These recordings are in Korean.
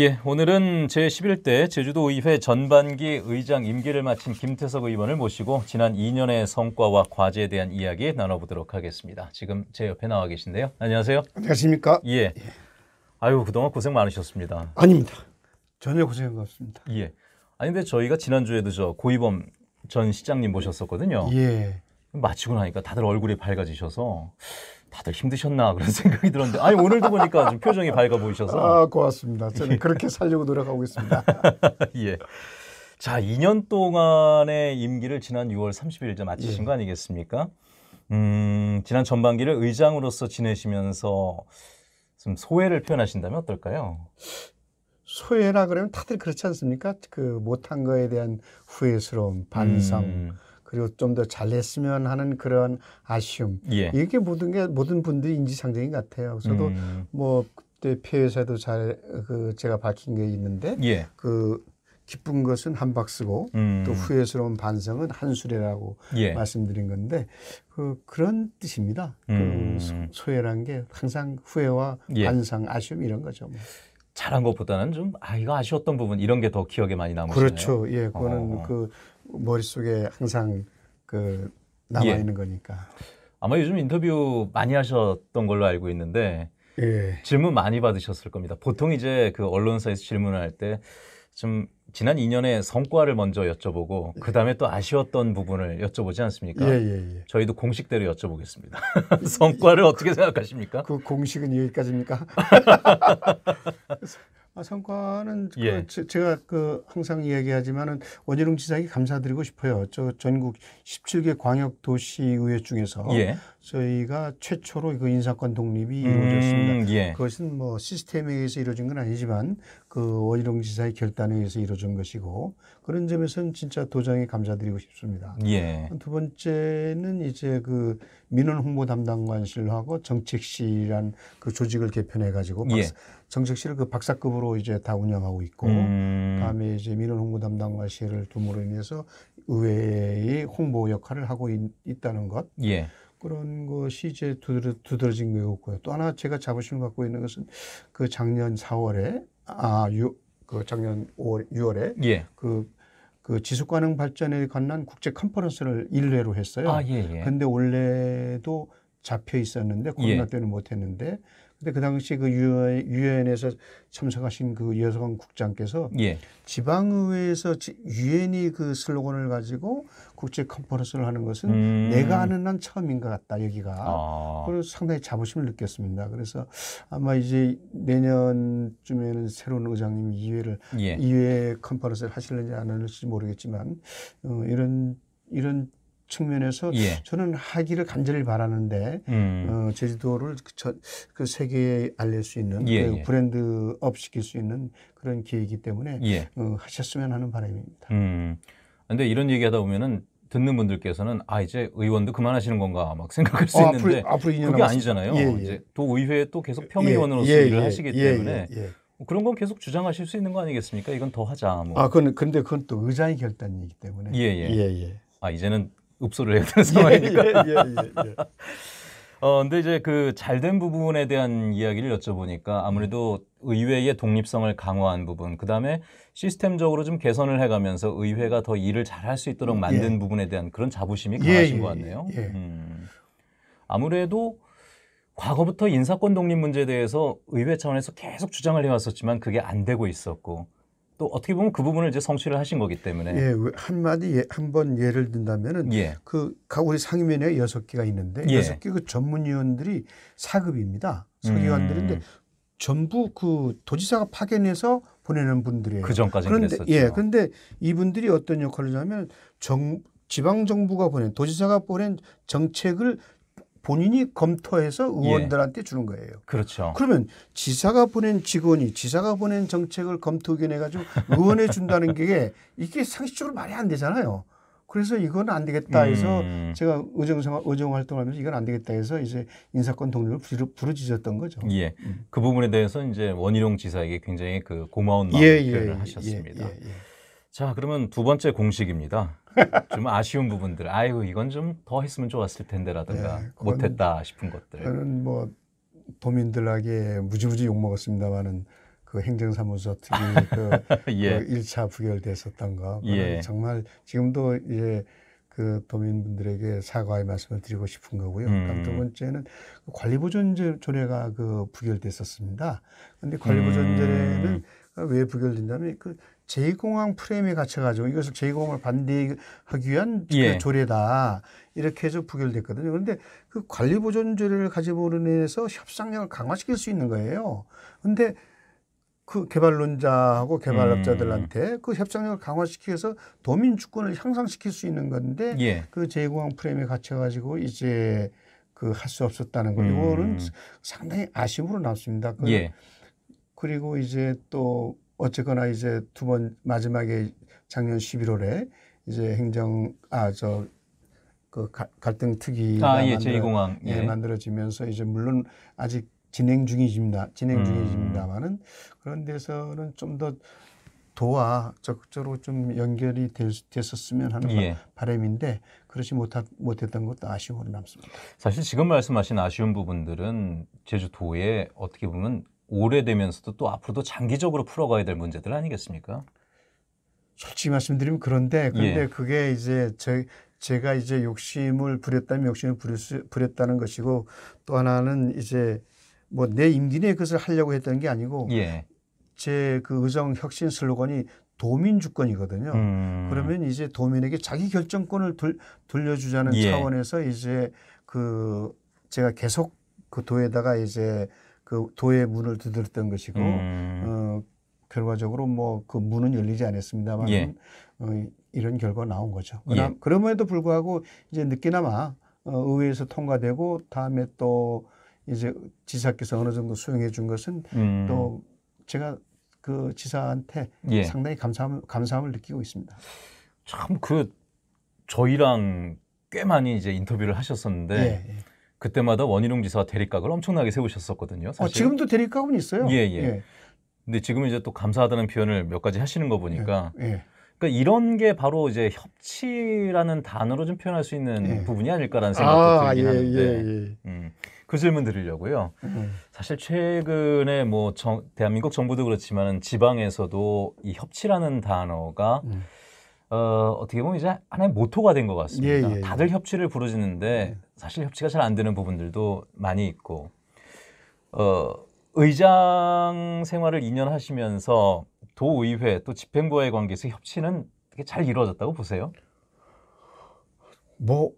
예, 오늘은 제11대 제주도의회 전반기 의장 임기를 마친 김태석 의원을 모시고 지난 2년의 성과와 과제에 대한 이야기 나눠보도록 하겠습니다. 지금 제 옆에 나와 계신데요. 안녕하세요. 안녕하십니까? 예. 예. 아유, 그동안 고생 많으셨습니다. 아닙니다. 전혀 고생 없습니다. 예. 아니 근데 저희가 지난주에도 저 고이범 전 시장님 모셨었거든요. 예. 마치고 나니까 다들 얼굴이 밝아지셔서 다들 힘드셨나 그런 생각이 들었는데 아니 오늘도 보니까 좀 표정이 밝아 보이셔서 아 고맙습니다. 저는 예. 그렇게 살려고 노력하고 있습니다. 예. 자, 2년 동안의 임기를 지난 6월 30일자 마치신 예. 거 아니겠습니까? 음, 지난 전반기를 의장으로서 지내시면서 좀 소회를 표현하신다면 어떨까요? 소회라 그러면 다들 그렇지 않습니까? 그 못한 거에 대한 후회스러움, 반성, 음. 그리고 좀 더 잘했으면 하는 그런 아쉬움 예. 이게 모든 게 모든 분들이 인지상정인 것 같아요. 저도 음. 뭐 그때 폐회사도 잘 그 제가 밝힌 게 있는데 예. 그 기쁜 것은 한 박스고 음. 또 후회스러운 반성은 한술이라고 예. 말씀드린 건데 그 그런 뜻입니다. 그 음. 그 소외란 게 항상 후회와 예. 반성, 아쉬움 이런 거죠. 뭐. 잘한 것보다는 좀, 아, 이거 아쉬웠던 부분, 이런 게 더 기억에 많이 남으시네요. 그렇죠. 예, 그거는 어. 그 머릿속에 항상 그 남아 예. 있는 예. 거니까. 아마 요즘 인터뷰 많이 하셨던 걸로 알고 있는데 예. 질문 많이 받으셨을 겁니다. 보통 이제 그 언론사에서 질문을 할 때 좀 지난 2년의 성과를 먼저 여쭤보고 예. 그 다음에 또 아쉬웠던 부분을 여쭤보지 않습니까? 예, 예 저희도 공식대로 여쭤보겠습니다. 성과를 어떻게 생각하십니까? 그 공식은 여기까지입니까? 아, 성과는 그 예. 그 제가 그 항상 이야기하지만은 원희룡 지사에게 감사드리고 싶어요. 저 전국 17개 광역 도시의회 중에서 예. 저희가 최초로 그 인사권 독립이 음, 이루어졌습니다. 예. 그것은 뭐 시스템에 의해서 이루어진 건 아니지만 그 원희룡 지사의 결단에 의해서 이루어진 것이고 그런 점에서는 진짜 도장에 감사드리고 싶습니다. 예. 두 번째는 이제 그 민원 홍보 담당관실하고 정책실이란 그 조직을 개편해 가지고 예. 정책실을 그 박사급으로 이제 다 운영하고 있고 음. 다음에 이제 민원 홍보 담당관실을 둠으로 인해서 의회의 홍보 역할을 하고 있, 다는 것. 예. 그런 것이 이제 두드러, 두드러진 거였고요. 또 하나 제가 자부심을 갖고 있는 것은 그 작년 4월에 아, 유, 그 작년 5월, 6월에 예. 그, 그 지속가능 발전에 관한 국제 컨퍼런스를 일회로 했어요. 아, 예, 예. 근데 원래도 잡혀 있었는데 예. 코로나 때는 못 했는데 근데 그 당시 그 유엔에서 참석하신 그 여성 국장께서 예. 지방의회에서 유엔이 그 슬로건을 가지고 국제 컨퍼런스를 하는 것은 음. 내가 아는 한 처음인 것 같다 여기가 아. 그리고 상당히 자부심을 느꼈습니다. 그래서 아마 이제 내년쯤에는 새로운 의장님이 이회를 예. 이회 컨퍼런스를 하실는지 안 하실지 모르겠지만 어, 이런 이런 측면에서 예. 저는 하기를 간절히 바라는데 음. 어, 제주도를 그, 저, 그 세계에 알릴 수 있는 예, 그 예. 브랜드업 시킬 수 있는 그런 기회이기 때문에 예. 어, 하셨으면 하는 바람입니다. 음. 근데 이런 얘기하다 보면은 듣는 분들께서는 아 이제 의원도 그만하시는 건가 막 생각할 수 어, 있는데 앞으로, 앞으로 그게 아니잖아요. 예, 예. 이제 또 의회에 또 계속 평의원으로서 일을 하시기 때문에 뭐 그런 건 계속 주장하실 수 있는 거 아니겠습니까? 이건 더 하자. 뭐. 아, 그건 근데 그건 또 의장의 결단이기 때문에. 예, 예. 예, 예. 아, 이제는 읍소를 해야 되는 상황이니까. 예, 예, 예, 예, 예. 어, 근데 이제 그 잘된 부분에 대한 이야기를 여쭤보니까 아무래도 의회의 독립성을 강화한 부분, 그 다음에 시스템적으로 좀 개선을 해가면서 의회가 더 일을 잘할 수 있도록 만든 예. 부분에 대한 그런 자부심이 예, 강하신 예, 것 같네요. 예. 음. 아무래도 과거부터 인사권 독립 문제에 대해서 의회 차원에서 계속 주장을 해왔었지만 그게 안 되고 있었고 또 어떻게 보면 그 부분을 이제 성취를 하신 거기 때문에 예, 한마디 예, 한번 예를 든다면은 예. 그 우리 상임위원회 여섯 개가 있는데 예. 여섯 개그 전문위원들이 사급입니다. 서기관들인데 음. 전부 그 도지사가 파견해서 보내는 분들이에요. 그 전까지 런데 그랬었죠. 예, 그런데 이분들이 어떤 역할을 하냐면 정 지방 정부가 보낸 도지사가 보낸 정책을 본인이 검토해서 예. 의원들한테 예. 주는 거예요. 그렇죠. 그러면 지사가 보낸 직원이 지사가 보낸 정책을 검토 견해 가지고 의원해 준다는 게 이게 상식적으로 말이 안 되잖아요. 그래서 이건 안 되겠다 해서 음. 제가 의정생 의정 활동하면서 이건 안 되겠다 해서 이제 인사권 독립을 부르짖었던 거죠. 예, 음. 그 부분에 대해서 이제 원희룡 지사에게 굉장히 그 고마운 예, 마음을 예, 예, 표현을 하셨습니다. 예, 자, 그러면 두 번째 공식입니다. 좀 아쉬운 부분들, 아이고 이건 좀 더 했으면 좋았을 텐데라든가 네, 못했다 싶은 것들. 저는 뭐 도민들에게 무지무지 욕 먹었습니다만은 그 행정사무소 특위 그, 예. 1차 그 부결됐었던 거 예. 정말 지금도 이제 그 도민분들에게 사과의 말씀을 드리고 싶은 거고요. 음. 두 번째는 그 관리보존조례가 그 부결됐었습니다. 근데 관리보존조례는 음. 왜부결된다면그 제2공항 프레임에 갇혀가지고 이것을 제2공항을 반대하기 위한 그 예. 그 조례다. 이렇게 해서 부결됐거든요. 그런데 그 관리보존조례를 가지고는 해서 협상력을 강화시킬 수 있는 거예요. 근데 그 개발론자하고 개발업자들한테 음. 그 협상력을 강화시켜서 도민 주권을 향상시킬 수 있는 건데 예. 그 제2공항 프레임에 갇혀가지고 이제 그 할 수 없었다는 거. 음. 이거는 상당히 아쉬움으로 남습니다. 그 예. 그리고 이제 또 어쨌거나 이제 두 번 마지막에 작년 11월에 이제 행정 아 저 그 갈등 특위가 아, 예, 만들어, 예. 예, 만들어지면서 이제 물론 아직 진행 중이십니다. 진행 중이십니다만은 음. 그런 데서는 좀 더 도와 적극적으로 좀 연결이 되, 됐었으면 하는 예. 바람인데 그렇지 못하, 못했던 것도 아쉬움으로 남습니다. 사실 지금 말씀하신 아쉬운 부분들은 제주도에 어떻게 보면 오래되면서도 또 앞으로도 장기적으로 풀어가야 될 문제들 아니겠습니까? 솔직히 말씀드리면 그런데 근데 예. 그게 이제 제, 제가 이제 욕심을 부렸다면 욕심을 부릴 부렸다는 것이고 또 하나는 이제 뭐 내 임기 내에 그것을 하려고 했다는 게 아니고 예. 제그 의정 혁신 슬로건이 도민 주권이거든요. 음. 그러면 이제 도민에게 자기 결정권을 돌, 돌려주자는 예. 차원에서 이제 그 제가 계속 그 도에다가 이제 그 도의 문을 두드렸던 것이고 음. 어, 결과적으로 뭐 그 문은 열리지 않았습니다만 예. 어, 이런 결과 나온 거죠. 그럼, 예. 그럼에도 불구하고 이제 늦게나마 어, 의회에서 통과되고 다음에 또 이제 지사께서 어느 정도 수용해 준 것은 음. 또 제가 그 지사한테 예. 상당히 감사함, 감사함을 느끼고 있습니다. 참 그 저희랑 꽤 많이 이제 인터뷰를 하셨었는데 예, 예. 그때마다 원희룡 지사와 대립각을 엄청나게 세우셨었거든요. 아, 사실. 어, 지금도 대립각은 있어요. 예, 예, 예. 근데 지금은 이제 또 감사하다는 표현을 몇 가지 하시는 거 보니까 예, 예. 그러니까 이런 게 바로 이제 협치라는 단어로 좀 표현할 수 있는 예. 부분이 아닐까라는 아, 생각도 아, 들긴 예, 예, 하는데 예, 음, 그 질문 드리려고요. 음. 사실 최근에 뭐 정, 대한민국 정부도 그렇지만 지방에서도 이 협치라는 단어가 음. 어, 어떻게 보면 이제 하나의 모토가 된 것 같습니다. 예, 예, 예, 다들 협치를 부르짖는데 예. 사실 협치가 잘 안 되는 부분들도 많이 있고 어, 의장 생활을 2년 하시면서 도의회 또 집행부와의 관계에서 협치는 되게 잘 이루어졌다고 보세요? 뭐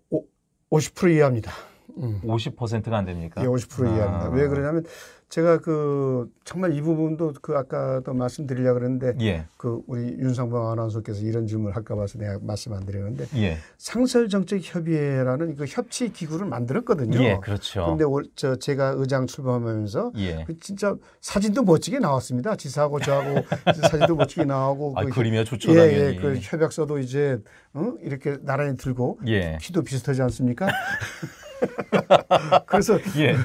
50% 이해합니다. 음. 50%가 안 됩니까? 예, 50% 아. 이하입니다. 왜 그러냐면 제가 그 정말 이 부분도 그 아까도 말씀드리려 그랬는데 예. 그 우리 윤상봉 아나운서께서 이런 질문을 할까 봐서 내가 말씀 안 드렸는데 예. 상설 정책 협의회라는 그 협치 기구를 만들었거든요. 예, 그렇죠. 근데 올, 저 제가 의장 출범하면서 예. 그 진짜 사진도 멋지게 나왔습니다. 지사하고 저하고 사진도 멋지게 나오고 아, 그, 림이야 좋죠. 예, 당연히. 예, 그 협약서도 이제 어? 이렇게 나란히 들고 예. 키도 비슷하지 않습니까? 그래서 예.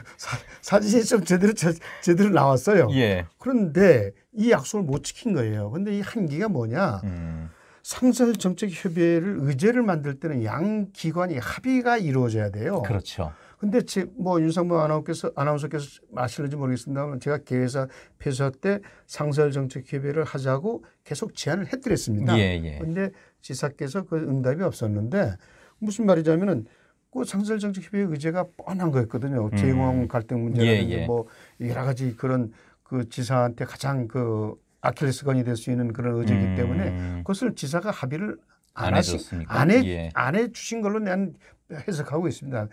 사, 진이좀 제대로 제, 제대로 나왔어요. 예. 그런데 이 약속을 못 지킨 거예요. 그런데이 한계가 뭐냐? 음. 상설 정책 협의회를 의제를 만들 때는 양 기관이 합의가 이루어져야 돼요. 그렇죠. 근데 제, 뭐 윤상무 아나운서께서 아나운서께서 아실는지 모르겠습니다만 제가 개회사 폐쇄 때 상설 정책 협의를 하자고 계속 제안을 해드렸습니다. 예, 예. 근데 지사께서 그 응답이 없었는데 무슨 말이냐면은 그상설정책 협의회 의제가 뻔한 거였거든요. 음. 제용항 갈등 문제라든지 예, 예. 뭐 여러 가지 그런 그 지사한테 가장 그 아킬레스건이 될 수 있는 그런 의제이기 음. 때문에 그것을 지사가 합의를 안, 안 하시 안해 예. 안해 주신 걸로 난 해석하고 있습니다.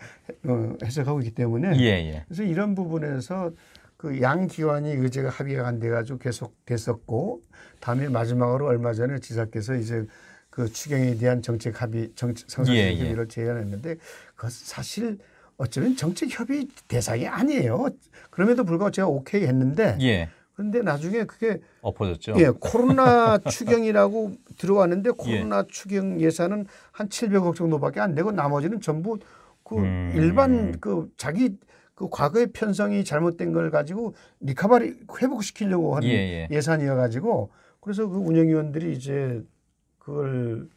어, 해석하고 있기 때문에 예, 예. 그래서 이런 부분에서 그양 기관이 의제가 합의가 안 돼가지고 계속 됐었고 다음에 마지막으로 얼마 전에 지사께서 이제 그 추경에 대한 정책 합의 정책 상설 예, 예. 협의를 제안했는데 그 사실 어쩌면 정책 협의 대상이 아니에요. 그럼에도 불구하고 제가 오케이 했는데 예. 그런데 나중에 그게 엎어졌죠. 예, 코로나 추경이라고 들어왔는데 예. 코로나 예. 추경 예산은 한 700억 정도밖에 안 되고 나머지는 전부 그 음. 일반 그 자기 그 과거의 편성이 잘못된 걸 가지고 리카바리 회복시키려고 하는 예, 예. 산이어 가지고 그래서 그 운영위원들이 이제 그걸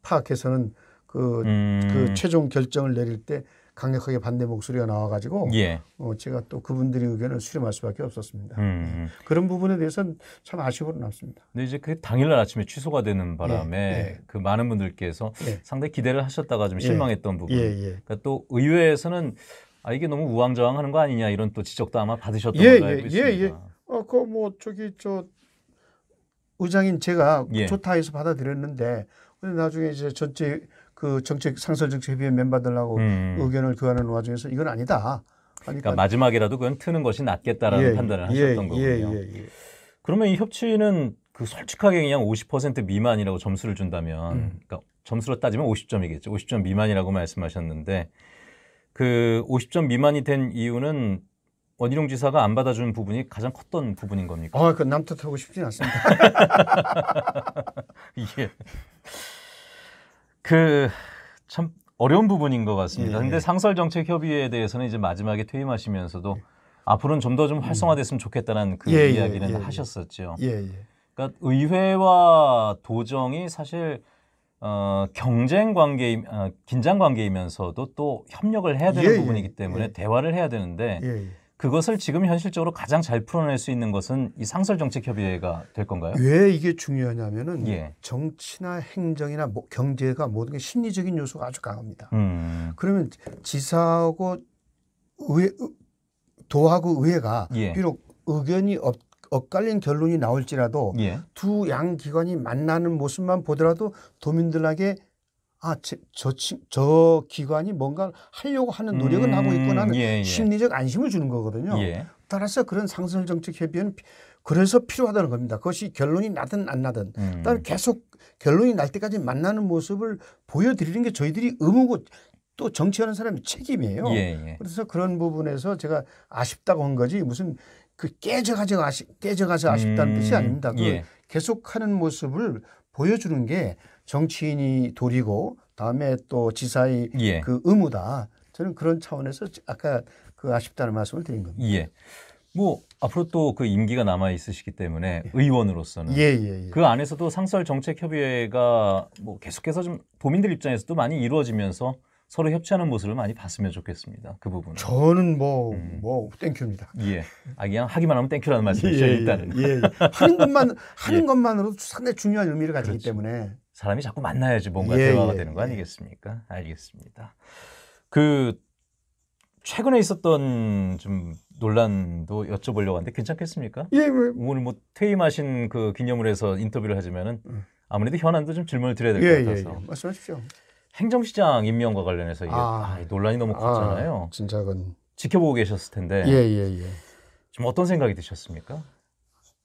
파악해서는 그, 그, 음. 그 최종 결정을 내릴 때 강력하게 반대 목소리가 나와가지고 예. 어, 제가 또 그분들의 의견을 수렴할 수밖에 없었습니다. 음. 네. 그런 부분에 대해서는 참 아쉬움으로 남습니다. 근데 이제 그 당일날 아침에 취소가 되는 바람에 예. 예. 그 많은 분들께서 예. 상당히 기대를 하셨다가 좀 실망했던 부분. 그러니까 또 의회에서는 아 이게 너무 우왕좌왕하는 거 아니냐 이런 또 지적도 아마 받으셨던 예, 걸로 알고 있습니다. 예, 예. 어, 그뭐 저기 저 의장인 제가 좋다 해서 받아들였는데 근데 나중에 이제 전체 그 정책 상설 정책 협의회 멤버들하고 음. 의견을 교환하는 와중에서 이건 아니다. 그러니까, 그러니까 마지막이라도 그건 트는 것이 낫겠다라는 예, 판단을 하셨던 예, 예 거군요. 예, 예, 그러면 이 협치는 그 솔직하게 그냥 50% 미만이라고 점수를 준다면 음. 그러니까 점수로 따지면 50점이겠죠. 50점 미만이라고 말씀하셨는데 그 50점 미만이 된 이유는 원희룡 지사가 안 받아준 부분이 가장 컸던 부분인 겁니까? 아, 그 남탓하고 싶진 않습니다. 예. 그참 어려운 부분인 것 같습니다. 그런데 예. 상설 정책 협의회에 대해서는 이제 마지막에 퇴임하시면서도 앞으로는 좀 더좀 좀 활성화됐으면 좋겠다는 그 예, 예 이야기는 예, 예. 하셨었죠. 그러니까 의회와 도정이 사실 어, 경쟁 관계, 어, 긴장 관계이면서도 또 협력을 해야 되는 부분이기 때문에 대화를 해야 되는데. 그것을 지금 현실적으로 가장 잘 풀어낼 수 있는 것은 이 상설정책협의회가 될 건가요? 왜 이게 중요하냐면은 예. 정치나 행정이나 뭐 경제가 모든 게 심리적인 요소가 아주 강합니다. 음. 그러면 지사하고 의회, 도하고 의회가 예. 비록 의견이 없, 엇갈린 결론이 나올지라도 예. 두양 기관이 만나는 모습만 보더라도 도민들에게 아, 제, 저, 저 기관이 뭔가 하려고 하는 노력은 음, 하고 있구나 하는 예, 예. 심리적 안심을 주는 거거든요. 예. 따라서 그런 상승 정책 협의는 그래서 필요하다는 겁니다. 그것이 결론이 나든 안 나든. 음. 계속 결론이 날 때까지 만나는 모습을 보여드리는 게 저희들이 의무고 또 정치하는 사람의 책임이에요. 예, 예. 그래서 그런 부분에서 제가 아쉽다고 한 거지 무슨 그 깨져가지고 아쉽, 깨져가서 아쉽다는 음, 뜻이 아닙니다. 그 예. 계속하는 모습을 보여주는 게 정치인이 도리고 다음에 또 지사의 예. 그 의무다. 저는 그런 차원에서 아까 그 아쉽다는 말씀을 드린 겁니다. 예. 뭐 앞으로 또 그 임기가 남아 있으시기 때문에 예. 의원으로서는 예, 예, 예. 그 안에서도 상설 정책 협의회가 뭐 계속해서 좀 도민들 입장에서도 많이 이루어지면서 서로 협치하는 모습을 많이 봤으면 좋겠습니다. 그 부분. 저는 뭐뭐 음. 뭐 땡큐입니다. 예. 아 그냥 하기만 하면 땡큐라는 말씀이시죠 예, 예, 예. 일단은. 예, 예. 하는 것만 하는 예. 것만으로도 상당히 중요한 의미를 가지기 그렇죠. 때문에 사람이 자꾸 만나야지 뭔가 예, 대화가 예, 되는 거 예. 아니겠습니까? 알겠습니다. 그 최근에 있었던 좀 논란도 여쭤보려고 하는데 괜찮겠습니까? 예, 왜? 오늘 뭐 퇴임하신 그 기념을 해서 인터뷰를 하자면은 음. 아무래도 현안도 좀 질문을 드려야 될것 예, 예, 같아서 말씀하십시오. 행정시장 임명과 관련해서 이게 아, 아, 논란이 너무 아, 컸잖아요. 아, 진작은 지켜보고 계셨을 텐데. 예, 예, 예. 좀 어떤 생각이 드셨습니까?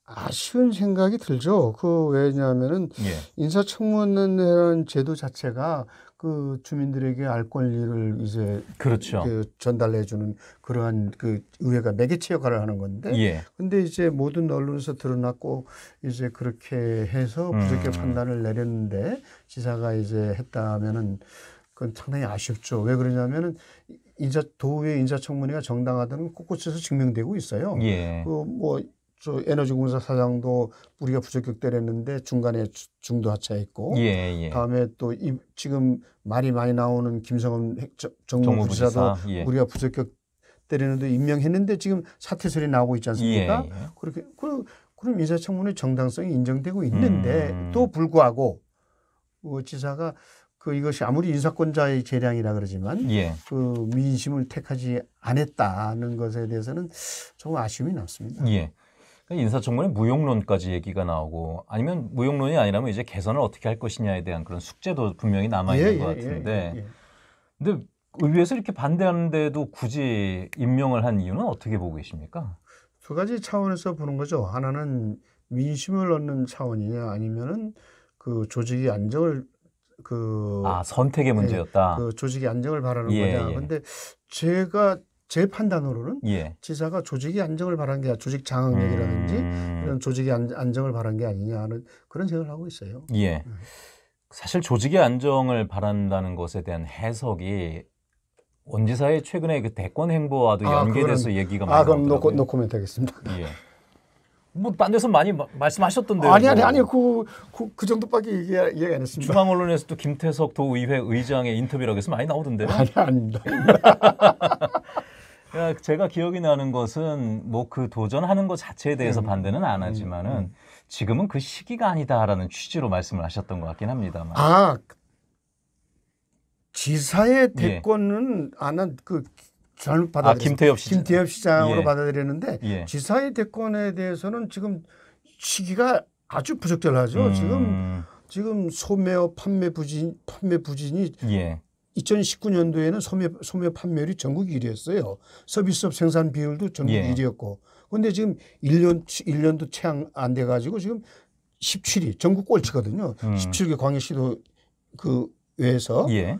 아쉬운 생각이 들죠. 그 왜냐하면은 예. 인사청문회라는 제도 자체가 그 주민들에게 알 권리를 이제 그렇죠. 그 전달해 주는 그러한 그 의회가 매개체 역할을 하는 건데 예. 근데 이제 모든 언론에서 드러났고 이제 그렇게 해서 음. 부적격 음. 판단을 내렸는데 지사가 이제 했다면은 그건 상당히 아쉽죠. 왜 그러냐면은 인사 도의 회 인사청문회가 정당하다는 곳곳에서 증명되고 있어요. 예. 그뭐 저 에너지공사 사장도 우리가 부적격때렸는데 중간에 중도 하차했고 예, 예. 다음에 또 이, 지금 말이 많이 나오는 김성은 정무부지사도 예. 우리가 부적격 때리는데 임명했는데 지금 사퇴 소리 나오고 있지 않습니까? 예, 예. 그렇게 그럼, 그럼 인사청문회 정당성이 인정되고 있는데 음. 불구하고 어, 지사가 그 이것이 아무리 인사권자의 재량이라 그러지만 예. 그 민심을 택하지 않았다는 것에 대해서는 조금 아쉬움이 남습니다. 예. 그 인사청문회 무용론까지 얘기가 나오고 아니면 무용론이 아니라면 이제 개선을 어떻게 할 것이냐에 대한 그런 숙제도 분명히 남아 있는 예, 것 예, 같은데 예, 예, 근데 의회에서 이렇게 반대하는데도 굳이 임명을 한 이유는 어떻게 보고 계십니까? 두 가지 차원에서 보는 거죠. 하나는 민심을 얻는 차원이냐 아니면은 그 조직의 안정을 그 아, 선택의 예, 문제였다. 그 조직의 안정을 바라는 예, 거냐. 근데 제가 제 판단으로는 예. 지사가 조직의 안정을 바란 게 조직 장악력이라든지 음... 이런 조직의 안, 정을 바란 게 아니냐 하는 그런 생각을 하고 있어요. 예. 네. 사실 조직의 안정을 바란다는 것에 대한 해석이 원지사의 최근에 그 대권 행보와도 아, 연계돼서 그건, 얘기가 아, 많이 아, 그럼 노코, 노코멘트 겠습니다 예. 뭐딴 데서 많이 마, 말씀하셨던데요. 아니 아니 뭐. 아니 그, 그, 그 정도밖에 이해 이해가 안됐습니다 중앙 언론에서도 김태석 도의회 의장의 인터뷰라고 해서 많이 나오던데요. 아니 아닙니다. 어, 제가 기억이 나는 것은 뭐 그 도전하는 것 자체에 대해서 음. 반대는 안 음. 하지만은 음. 지금은 그 시기가 아니다라는 취지로 말씀을 하셨던 것 같긴 합니다만. 아 지사의 예. 대권은 예. 안한그 잘못 받아 아, 김태엽 시장. 김태엽 시장으로 예. 받아들였는데 예. 지사의 대권에 대해서는 지금 시기가 아주 부적절하죠. 음. 지금 지금 소매업 판매 부진 판매 부진이 예. 2019년도에는 소매, 소매 판매율이 전국 1위였어요. 서비스업 생산 비율도 전국 예. 1위였고. 그런데 지금 1년, 1년도 채 안 돼가지고 지금 17위, 전국 꼴찌거든요. 음. 17개 광역시도 그 외에서. 예.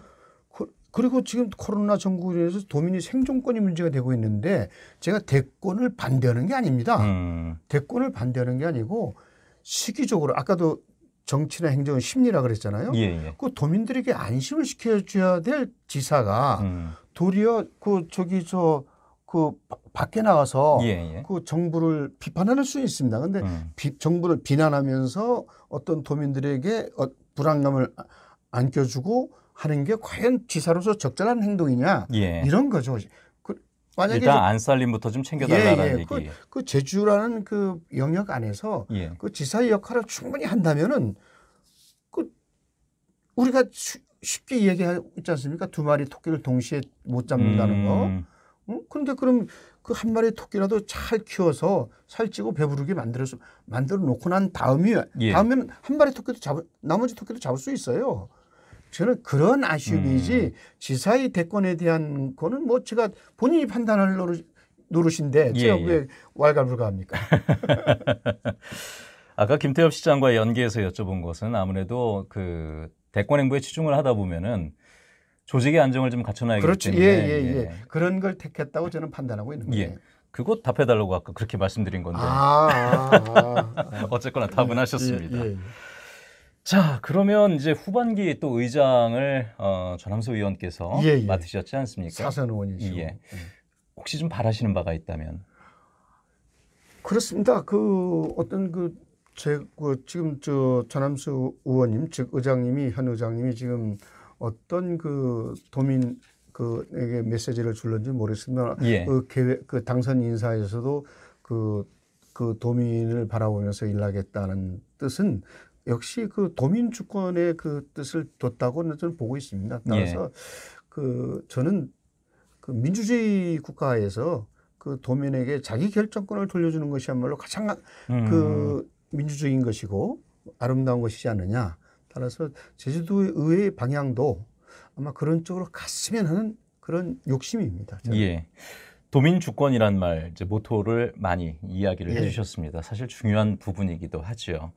그, 그리고 지금 코로나 전국으로 인해서 도민이 생존권이 문제가 되고 있는데 제가 대권을 반대하는 게 아닙니다. 음. 대권을 반대하는 게 아니고 시기적으로 아까도 정치나 행정은 심리라 그랬잖아요. 예, 예. 그 도민들에게 안심을 시켜줘야 될 지사가 음. 도리어 그 저기 저 그 밖에 나와서 예, 예, 그 정부를 비판하는수 있습니다. 근데 음. 정부를 비난하면서 어떤 도민들에게 어, 불안감을 아, 안겨주고 하는 게 과연 지사로서 적절한 행동이냐 예. 이런 거죠. 만약에 일단 안살림부터 좀 챙겨달라는 예, 예. 그, 얘기. 그, 그 제주라는 그 영역 안에서 예. 그 지사의 역할을 충분히 한다면은 그 우리가 쉬, 쉽게 얘기하지 않습니까? 두 마리 토끼를 동시에 못 잡는다는 거. 음. 응? 그런데 그럼 그 한 마리 토끼라도 잘 키워서 살찌고 배부르게 만들어서 만들어 놓고 난 다음이 예. 다음에는 한 마리 토끼도 잡을 나머지 토끼도 잡을 수 있어요. 저는 그런 아쉬움이지 음. 지사의 대권에 대한 거는 뭐 제가 본인이 판단할 노릇, 노릇인데 예, 제가 예. 왜 왈가불가합니까? 아까 김태엽 시장과 연계해서 여쭤본 것은 아무래도 그 대권 행보에 치중을 하다 보면은 조직의 안정을 좀 갖춰놔야겠죠. 그렇죠. 예, 예, 예, 예, 그런 걸 택했다고 저는 판단하고 있는 거예요. 예. 그거 답해달라고 아까 그렇게 말씀드린 건데. 아, 아, 아, 어쨌거나 답은 예, 하셨습니다. 자, 그러면 이제 후반기 또 의장을 어, 전함수 의원께서 예, 예. 맡으셨지 않습니까? 사선 의원이시고. 예. 예. 혹시 좀 바라시는 바가 있다면? 그렇습니다. 그 어떤 그, 제, 그 지금 저 전함수 의원님, 즉 의장님이 현 의장님이 지금 어떤 그 도민 그에게 메시지를 줄는지 모르겠습니다. 예. 그 계획 그 당선 인사에서도 그그 그 도민을 바라보면서 일하겠다는 뜻은 역시 그 도민 주권의 그 뜻을 뒀다고 저는 보고 있습니다. 따라서 예. 그 저는 그 민주주의 국가에서 그 도민에게 자기 결정권을 돌려주는 것이야말로 가장 음. 그 민주적인 것이고 아름다운 것이지 않느냐. 따라서 제주도의 방향도 아마 그런 쪽으로 갔으면 하는 그런 욕심입니다. 저는. 예. 도민 주권이란 말 이제 모토를 많이 이야기를 예. 해주셨습니다. 사실 중요한 부분이기도 하지요.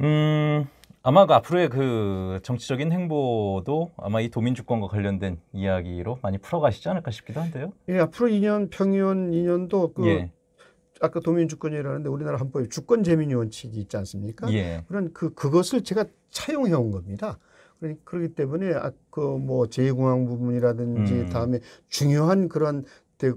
음, 아마 그 앞으로의 그 정치적인 행보도 아마 이 도민주권과 관련된 이야기로 많이 풀어가시지 않을까 싶기도 한데요. 예, 앞으로 2년 평의원 2년도 그 예. 아까 도민주권이라는데 우리나라 헌법에 주권 재민 원칙이 있지 않습니까? 예. 그런 그 그것을 제가 차용해 온 겁니다. 그렇기 때문에 아, 그 뭐 제2공항 부분이라든지 음. 다음에 중요한 그런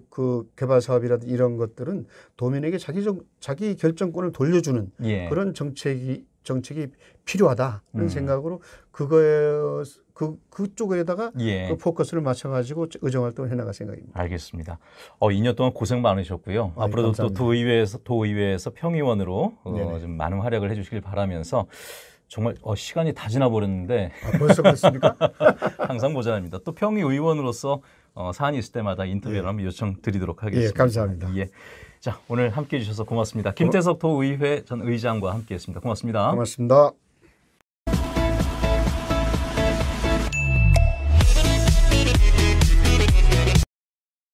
그 개발 사업이라든 지 이런 것들은 도민에게 자기 정, 자기 결정권을 돌려주는 예. 그런 정책이 정책이 필요하다 그런 음. 생각으로 그거에 그 그쪽에다가 예. 그 포커스를 맞춰가지고 의정 활동을 해나갈 생각입니다. 알겠습니다. 어 2년 동안 고생 많으셨고요. 아이, 앞으로도 또 도의회에서 도의회에서 평의원으로 어, 좀 많은 활약을 해주시길 바라면서 정말 어, 시간이 다 지나버렸는데 아, 벌써 그렇습니까? 항상 모자랍니다. 또 평의의원으로서 어, 사안이 있을 때마다 인터뷰를 예. 한번 요청드리도록 예, 하겠습니다. 예, 감사합니다. 예. 자, 오늘 함께 해주셔서 고맙습니다. 김태석 도의회 전 의장과 함께했습니다. 고맙습니다. 고맙습니다.